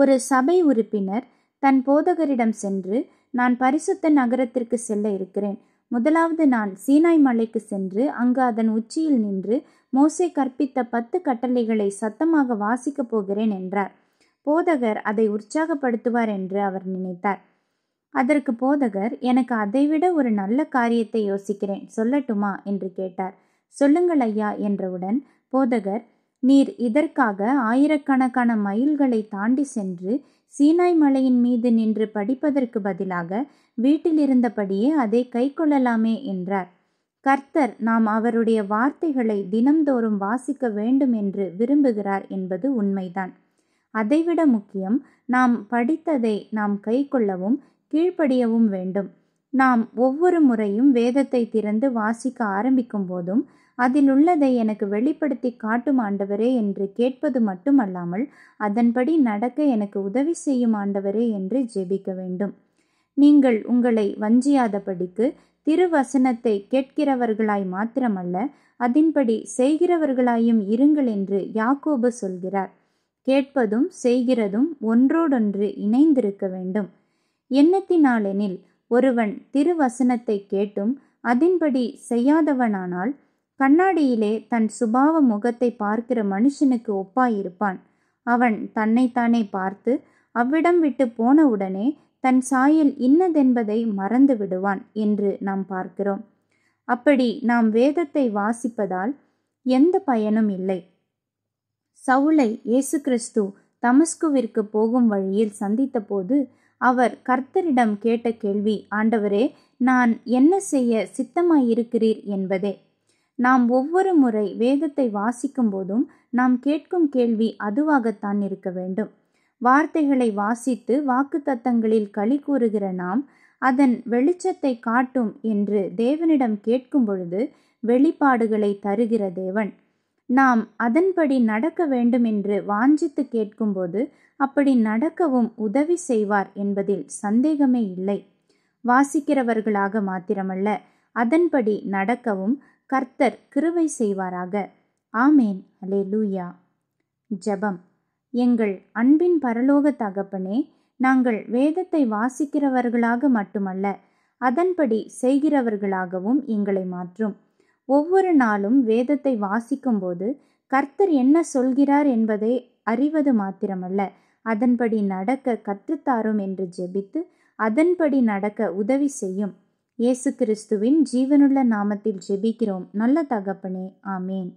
ஒரு சபை உறுப்பினர் தன் போதகரிடம் சென்று நான் பரிசுத்த நகரத்திற்கு செல்ல இருக்கிறேன் முதலாவது நான் சீனாய் மலைக்கு சென்று அங்கு அதன் உச்சியில் நின்று மோசே கற்பித்த பத்து கட்டளைகளை சத்தமாக வாசிக்கப் போகிறேன் என்றார் போதகர் அதை உற்சாகப்படுத்துவார் என்று அவர் நினைத்தார் அதற்கு போதகர் எனக்கு அதைவிட ஒரு நல்ல காரியத்தை யோசிக்கிறேன் சொல்லட்டுமா என்று கேட்டார் சொல்லுங்கள் ஐயா என்றவுடன் போதகர் நீர் இதற்காக ஆயிரக்கணக்கான மைல்களை தாண்டி சென்று சீனாய் மலையின் மீது நின்று படிப்பதற்கு பதிலாக வீட்டில் இருந்தபடியே அதை கைக்கொள்ளலாமே என்றார் கர்த்தர் நாம் அவருடைய வார்த்தைகளை தினம்தோறும் வாசிக்க வேண்டும் என்று விரும்புகிறார் என்பது உண்மைதான் அதைவிட முக்கியம் நாம் படித்ததை நாம் கைக்கொள்ளவும் கீழ்ப்படியவும் வேண்டும் நாம் ஒவ்வொரு முறையும் வேதத்தை திறந்து வாசிக்க ஆரம்பிக்கும் போதும் அதில் உள்ளதை எனக்கு வெளிப்படுத்தி காட்டும் ஆண்டவரே என்று கேட்பது மட்டுமல்லாமல் அதன்படி நடக்க எனக்கு உதவி செய்யும் ஆண்டவரே என்று ஜெபிக்க வேண்டும் நீங்கள் உங்களை வஞ்சியாதபடிக்கு திருவசனத்தை கேட்கிறவர்களாய் மாத்திரமல்ல அதன்படி செய்கிறவர்களாயும் இருங்கள் என்று யாக்கோபு சொல்கிறார் கேட்பதும் செய்கிறதும் ஒன்றோடொன்று இணைந்திருக்க வேண்டும் எண்ணத்தினாலெனில் ஒருவன் திருவசனத்தை கேட்டும் அதன்படி செய்யாதவனானால் கண்ணாடியிலே தன் சுபாவ முகத்தை பார்க்கிற மனுஷனுக்கு ஒப்பாயிருப்பான் அவன் தன்னைத்தானே பார்த்து அவ்விடம் விட்டு போனவுடனே தன் சாயல் இன்னதென்பதை மறந்து விடுவான் என்று நாம் பார்க்கிறோம் அப்படி நாம் வேதத்தை வாசிப்பதால் எந்த பயனும் இல்லை சவுளை இயேசு கிறிஸ்து தமஸ்குவிற்கு போகும் வழியில் சந்தித்தபோது அவர் கர்த்தரிடம் கேட்ட கேள்வி ஆண்டவரே நான் என்ன செய்ய சித்தமாயிருக்கிறீர் என்பதே நாம் ஒவ்வொரு முறை வேதத்தை வாசிக்கும் போதும் நாம் கேட்கும் கேள்வி அதுவாகத்தான் இருக்க வேண்டும் வார்த்தைகளை வாசித்து தத்தங்களில் களி கூறுகிற நாம் அதன் வெளிச்சத்தை காட்டும் என்று தேவனிடம் கேட்கும் பொழுது வெளிப்பாடுகளை தருகிற தேவன் நாம் அதன்படி நடக்க வேண்டும் என்று வாஞ்சித்து கேட்கும்போது அப்படி நடக்கவும் உதவி செய்வார் என்பதில் சந்தேகமே இல்லை வாசிக்கிறவர்களாக மாத்திரமல்ல அதன்படி நடக்கவும் கர்த்தர் கிருவை செய்வாராக ஆமேன் அலே லூயா ஜபம் எங்கள் அன்பின் பரலோக தகப்பனே நாங்கள் வேதத்தை வாசிக்கிறவர்களாக மட்டுமல்ல அதன்படி செய்கிறவர்களாகவும் எங்களை மாற்றும் ஒவ்வொரு நாளும் வேதத்தை வாசிக்கும்போது கர்த்தர் என்ன சொல்கிறார் என்பதை அறிவது மாத்திரமல்ல அதன்படி நடக்க கற்றுத்தாரும் என்று ஜெபித்து அதன்படி நடக்க உதவி செய்யும் இயேசு கிறிஸ்துவின் ஜீவனுள்ள நாமத்தில் ஜெபிக்கிறோம் நல்ல தகப்பனே ஆமேன்